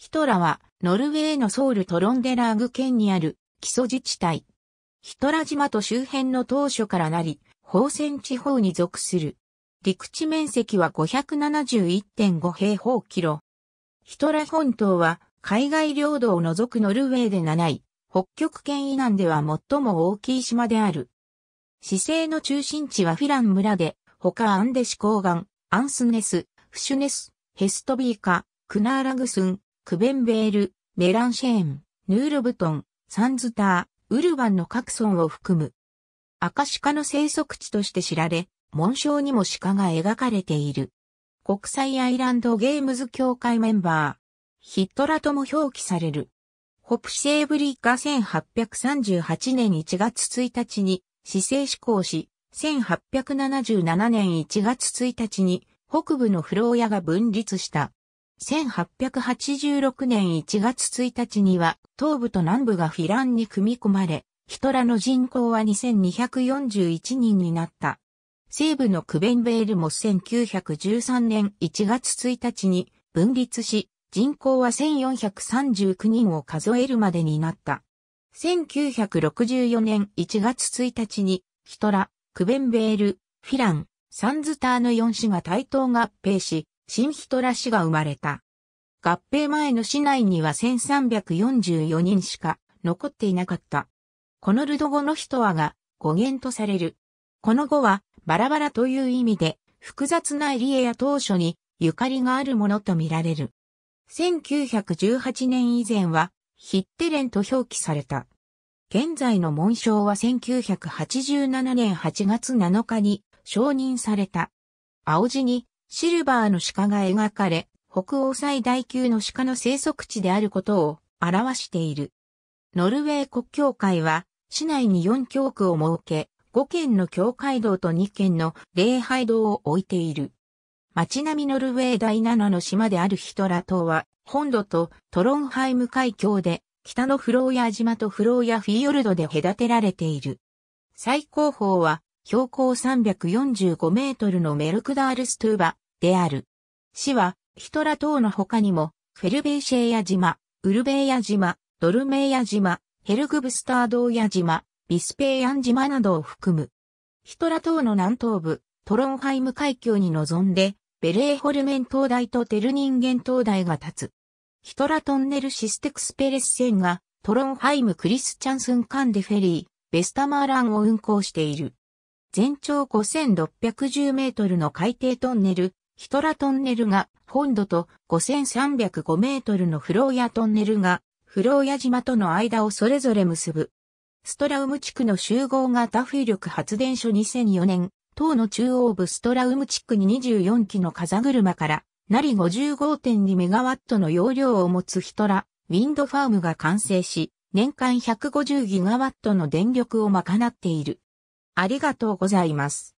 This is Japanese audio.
ヒトラは、ノルウェーのソウルトロンデラーグ県にある基礎自治体。ヒトラ島と周辺の当初からなり、宝泉地方に属する。陸地面積は571.5平方キロ。ヒトラ本島は海外領土を除くノルウェーで7位、北極圏以南では最も大きい島である。市政の中心地はフィラン村で、他アンデシ高原、アンスネス、フシュネス、ヘストビーカ、クナーラグスン、クベンベール、メランシェーン、ヌーロブトン、サンズター、ウルバンの各村を含む。アカシカの生息地として知られ、紋章にも鹿が描かれている。国際アイランドゲームズ協会メンバー。ヒットラとも表記される。ホプシェーブリーが1838年1月1日に、市政施行し、1877年1月1日に、北部のフローヤが分立した。1886年1月1日には東部と南部がフィランに組み込まれ、ヒトラの人口は2241人になった。西部のクベンベールも1913年1月1日に分立し、人口は1439人を数えるまでになった。1964年1月1日に、ヒトラ、クベンベール、フィラン、サンズターの4市が対等合併し、新人ら氏が生まれた。合併前の市内には1344人しか残っていなかった。このルド語の人はが語源とされる。この語はバラバラという意味で複雑な入江や当初にゆかりがあるものとみられる。1918年以前はヒッテレンと表記された。現在の紋章は1987年8月7日に承認された。青地にシルバーの鹿が描かれ、北欧最大級の鹿の生息地であることを表している。ノルウェー国教会は、市内に4教区を設け、5県の教会堂と2県の礼拝堂を置いている。街並みノルウェー第7の島であるヒトラ島は、本土とトロンハイム海峡で、北のフローヤ島とフローヤフィヨルドで隔てられている。最高峰は標高345メートルのメルクダールストゥーバである。市は、ヒトラ島の他にも、フェルベーシェーヤ島、ウルベーヤ島、ドルメイヤ島、ヘルグブスタードーヤ島、ビスペイヤン島などを含む。ヒトラ島の南東部、トロンハイム海峡に臨んで、ベレーホルメン灯台とテルニンゲン灯台が立つ。ヒトラトンネルシステクスペレス線がトロンハイムクリスチャンスンカンデフェリー、ベスタマーランを運行している。全長5610メートルの海底トンネル、ヒトラトンネルが本土と5305メートルのフローヤトンネルがフローヤ島との間をそれぞれ結ぶ。ストラウム地区の集合型風力発電所2004年、島の中央部ストラウム地区に24機の風車から、なり5 5 2ットの容量を持つヒトラ、ウィンドファームが完成し、年間1 5 0ギガワットの電力を賄っている。ありがとうございます。